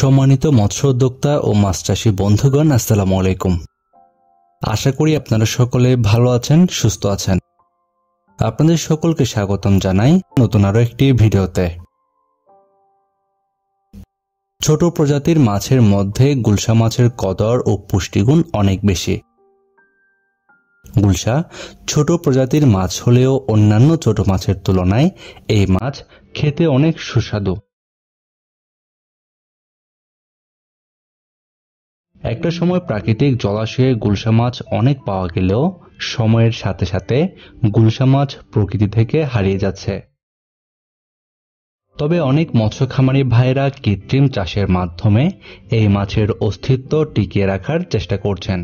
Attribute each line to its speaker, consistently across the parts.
Speaker 1: সম্মানিত মৎস্য উদ্যোক্তা ও মাছ চাষী বন্ধুগণ আসসালামু আলাইকুম আশা করি আপনারা সকলে ভালো আছেন সুস্থ আছেন আপনাদের সকলকে স্বাগতম জানাই নতুন আরও একটি ভিডিওতে ছোট প্রজাতির মাছের মধ্যে গুলশা মাছের কদর ও পুষ্টিগুণ অনেক বেশি গুলশা ছোট প্রজাতির মাছ হলেও অন্যান্য ছোট মাছের তুলনায় এই মাছ খেতে অনেক সুস্বাদু একটা সময় প্রাকৃতিক জলাশয়ে গুলশা মাছ অনেক পাওয়া গেলেও সময়ের সাথে সাথে গুলশা মাছ প্রকৃতি থেকে হারিয়ে যাচ্ছে তবে অনেক মৎস্য খামারি ভাইরা কৃত্রিম চাষের মাধ্যমে এই মাছের অস্তিত্ব টিকিয়ে রাখার চেষ্টা করছেন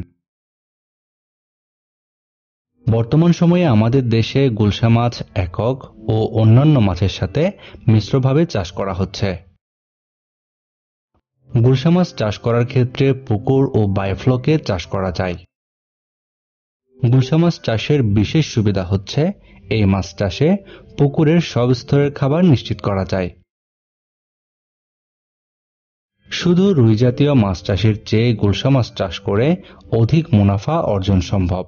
Speaker 1: বর্তমান সময়ে আমাদের দেশে গুলশা মাছ একক ও অন্যান্য মাছের সাথে মিশ্রভাবে চাষ করা হচ্ছে গুলশা মাছ চাষ করার ক্ষেত্রে পুকুর ও বায়ফ্লকে চাষ করা যায় গুলশা মাছ চাষের বিশেষ সুবিধা হচ্ছে এই মাছ চাষে পুকুরের সব স্তরের খাবার নিশ্চিত করা যায় শুধু রুই জাতীয় মাছ চাষের চেয়ে গুলশা মাছ চাষ করে অধিক মুনাফা অর্জন সম্ভব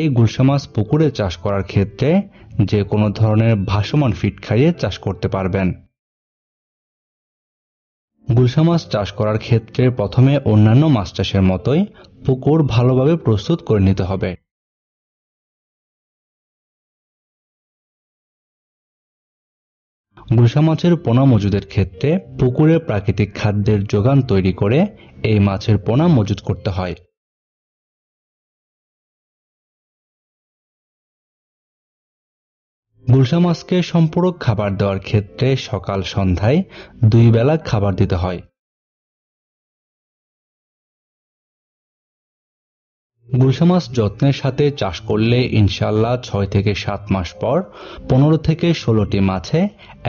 Speaker 1: এই গুলশা মাছ পুকুরে চাষ করার ক্ষেত্রে যে কোনো ধরনের ভাসমান ফিট খাইয়ে চাষ করতে পারবেন গুলশা মাছ চাষ করার ক্ষেত্রে প্রথমে অন্যান্য মাছ চাষের মতোই পুকুর ভালোভাবে প্রস্তুত করে নিতে হবে গুলশা মাছের পোনা মজুদের ক্ষেত্রে পুকুরে প্রাকৃতিক খাদ্যের যোগান তৈরি করে এই মাছের পোনা মজুত
Speaker 2: করতে হয় গুলশা মাছকে সম্পূরক খাবার দেওয়ার ক্ষেত্রে সকাল সন্ধ্যায় দুই বেলা খাবার দিতে হয়
Speaker 1: গুলশা মাছ যত্নের সাথে চাষ করলে ইনশাল্লাহ ছয় থেকে সাত মাস পর পনেরো থেকে ষোলোটি মাছে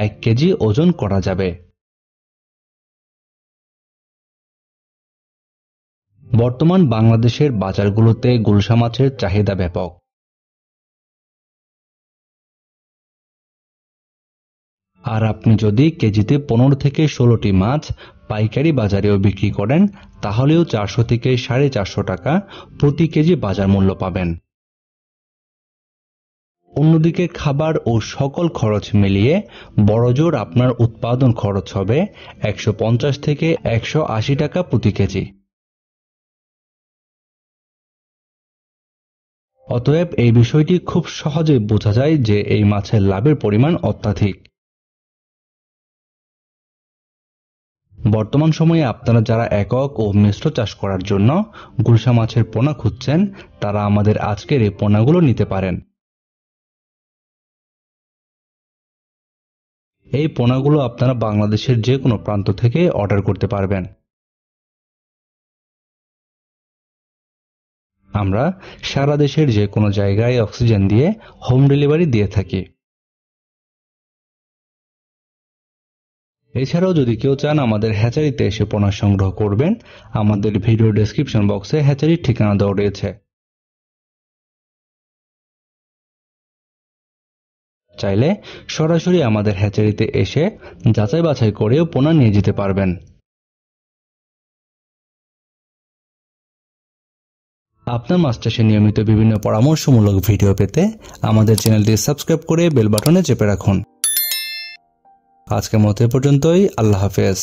Speaker 1: এক কেজি ওজন করা
Speaker 2: যাবে বর্তমান বাংলাদেশের বাজারগুলোতে গুলশা মাছের চাহিদা ব্যাপক
Speaker 1: আর আপনি যদি কেজিতে পনেরো থেকে ষোলোটি মাছ পাইকারি বাজারেও বিক্রি করেন তাহলেও চারশো থেকে সাড়ে চারশো টাকা প্রতি কেজি বাজার মূল্য পাবেন অন্যদিকে খাবার ও সকল খরচ মিলিয়ে বড়জোর আপনার উৎপাদন খরচ হবে একশো পঞ্চাশ থেকে একশো আশি টাকা প্রতি কেজি
Speaker 2: অতএব এই বিষয়টি খুব
Speaker 1: সহজেই বোঝা যায় যে এই মাছের লাভের পরিমাণ অত্যাধিক বর্তমান সময়ে আপনারা যারা একক ও মিশ্র চাষ করার জন্য গুলশা মাছের পোনা খুঁজছেন তারা আমাদের আজকের এই পোনাগুলো নিতে পারেন
Speaker 2: এই পোনাগুলো আপনারা বাংলাদেশের যে কোনো প্রান্ত থেকে অর্ডার করতে পারবেন আমরা সারা দেশের যে কোনো জায়গায় অক্সিজেন দিয়ে
Speaker 1: হোম ডেলিভারি দিয়ে থাকি এছাড়াও যদি কেউ চান আমাদের হ্যাচারিতে এসে পোনা সংগ্রহ করবেন আমাদের ভিডিও ডেসক্রিপশন বক্সে হ্যাচারির ঠিকানা দেওয়া রয়েছে
Speaker 2: চাইলে সরাসরি আমাদের হ্যাচারিতে এসে যাচাই বাছাই করেও পোনা নিয়ে যেতে পারবেন
Speaker 1: আপনার মাছ চাষে নিয়মিত বিভিন্ন পরামর্শমূলক ভিডিও পেতে আমাদের চ্যানেলটি সাবস্ক্রাইব করে বেল বাটনে চেপে রাখুন আজকের মতো পর্যন্তই আল্লাহ হাফেজ